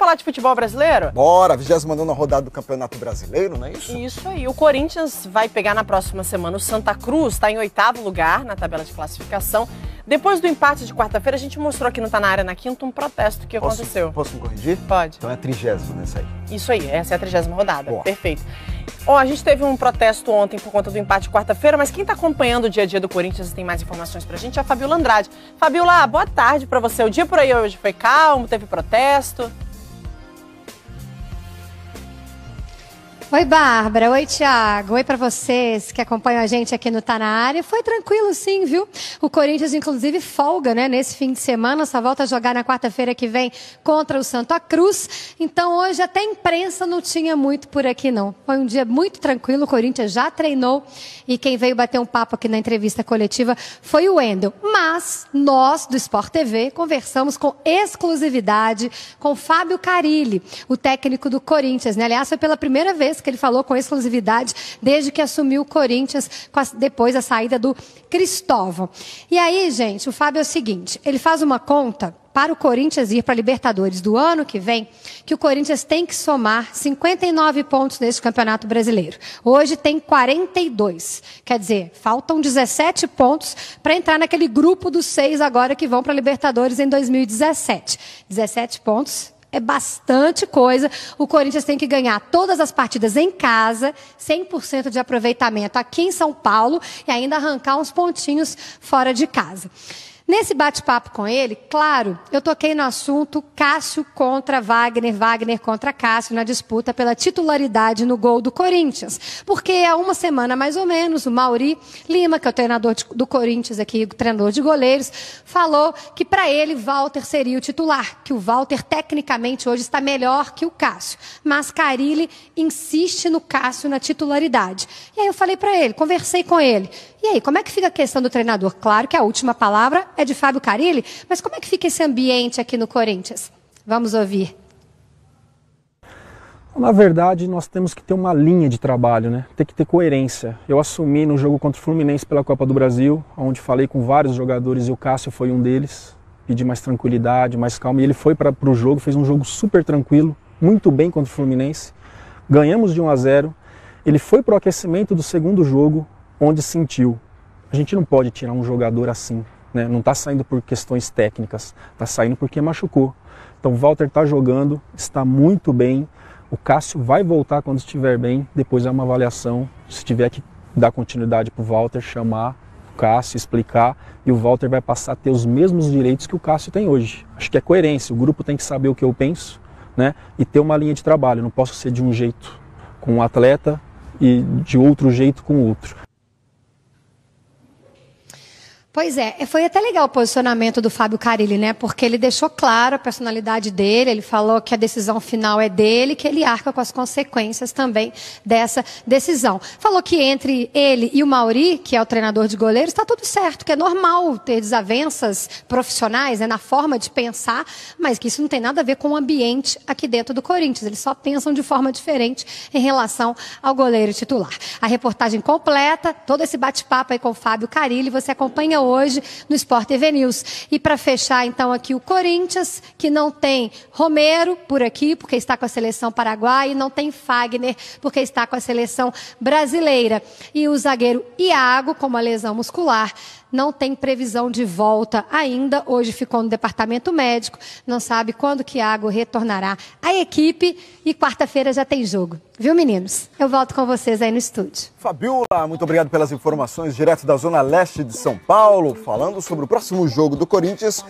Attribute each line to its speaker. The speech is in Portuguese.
Speaker 1: falar de futebol brasileiro?
Speaker 2: Bora, 29 rodada do Campeonato Brasileiro, não é isso?
Speaker 1: Isso aí. O Corinthians vai pegar na próxima semana o Santa Cruz, está em oitavo lugar na tabela de classificação. Depois do empate de quarta-feira, a gente mostrou aqui no Tá Na Área na Quinta um protesto que posso, aconteceu. Posso me corrigir? Pode. Então é trigésimo nessa aí. Isso aí, essa é a trigésima rodada. Boa. Perfeito. Ó, a gente teve um protesto ontem por conta do empate de quarta-feira, mas quem está acompanhando o dia a dia do Corinthians e tem mais informações para a gente é a Fabiola Andrade. Fabiola, boa tarde para você. O dia por aí hoje foi calmo, teve protesto?
Speaker 3: Oi, Bárbara. Oi, Tiago. Oi para vocês que acompanham a gente aqui no Tá Na Área. Foi tranquilo, sim, viu? O Corinthians, inclusive, folga, né? Nesse fim de semana, só volta a jogar na quarta-feira que vem contra o Santa Cruz. Então, hoje até imprensa não tinha muito por aqui, não. Foi um dia muito tranquilo. O Corinthians já treinou e quem veio bater um papo aqui na entrevista coletiva foi o Wendel. Mas nós, do Sport TV, conversamos com exclusividade com Fábio Carilli, o técnico do Corinthians, né? Aliás, foi pela primeira vez que ele falou com exclusividade desde que assumiu o Corinthians a, depois da saída do Cristóvão. E aí, gente, o Fábio é o seguinte, ele faz uma conta para o Corinthians ir para a Libertadores do ano que vem, que o Corinthians tem que somar 59 pontos nesse Campeonato Brasileiro. Hoje tem 42. Quer dizer, faltam 17 pontos para entrar naquele grupo dos seis agora que vão para a Libertadores em 2017. 17 pontos é bastante coisa. O Corinthians tem que ganhar todas as partidas em casa, 100% de aproveitamento aqui em São Paulo e ainda arrancar uns pontinhos fora de casa. Nesse bate-papo com ele, claro, eu toquei no assunto Cássio contra Wagner, Wagner contra Cássio na disputa pela titularidade no gol do Corinthians. Porque há uma semana mais ou menos, o Mauri Lima, que é o treinador do Corinthians aqui, treinador de goleiros, falou que para ele Walter seria o titular, que o Walter tecnicamente hoje está melhor que o Cássio. Mas Carilli insiste no Cássio na titularidade. E aí eu falei para ele, conversei com ele. E aí, como é que fica a questão do treinador? Claro que a última palavra é de Fábio Carilli, mas como é que fica esse ambiente aqui no Corinthians? Vamos ouvir.
Speaker 2: Na verdade, nós temos que ter uma linha de trabalho, né? Tem que ter coerência. Eu assumi no jogo contra o Fluminense pela Copa do Brasil, onde falei com vários jogadores e o Cássio foi um deles. Pedi mais tranquilidade, mais calma. E ele foi para o jogo, fez um jogo super tranquilo, muito bem contra o Fluminense. Ganhamos de 1 a 0. Ele foi para o aquecimento do segundo jogo, onde sentiu. A gente não pode tirar um jogador assim. Né? Não está saindo por questões técnicas, está saindo porque machucou. Então Walter está jogando, está muito bem. O Cássio vai voltar quando estiver bem. Depois é uma avaliação. Se tiver que dar continuidade para o Walter, chamar o Cássio, explicar. E o Walter vai passar a ter os mesmos direitos que o Cássio tem hoje. Acho que é coerência. O grupo tem que saber o que eu penso né? e ter uma linha de trabalho. Não posso ser de um jeito com um atleta e de outro jeito com outro.
Speaker 3: Pois é, é, foi até legal o posicionamento do Fábio Carilli, né? Porque ele deixou claro a personalidade dele, ele falou que a decisão final é dele, que ele arca com as consequências também dessa decisão. Falou que entre ele e o Mauri, que é o treinador de goleiros, está tudo certo, que é normal ter desavenças profissionais, né, na forma de pensar, mas que isso não tem nada a ver com o ambiente aqui dentro do Corinthians. Eles só pensam de forma diferente em relação ao goleiro titular. A reportagem completa, todo esse bate-papo aí com o Fábio Carilli, você acompanha hoje no Sport TV News. E para fechar, então, aqui o Corinthians, que não tem Romero por aqui, porque está com a seleção paraguaia, e não tem Fagner, porque está com a seleção brasileira. E o zagueiro Iago, com uma lesão muscular, não tem previsão de volta ainda. Hoje ficou no departamento médico, não sabe quando que Iago retornará à equipe e quarta-feira já tem jogo. Viu, meninos? Eu volto com vocês aí no estúdio.
Speaker 2: Fabiola, muito obrigado pelas informações direto da Zona Leste de São Paulo, falando sobre o próximo jogo do Corinthians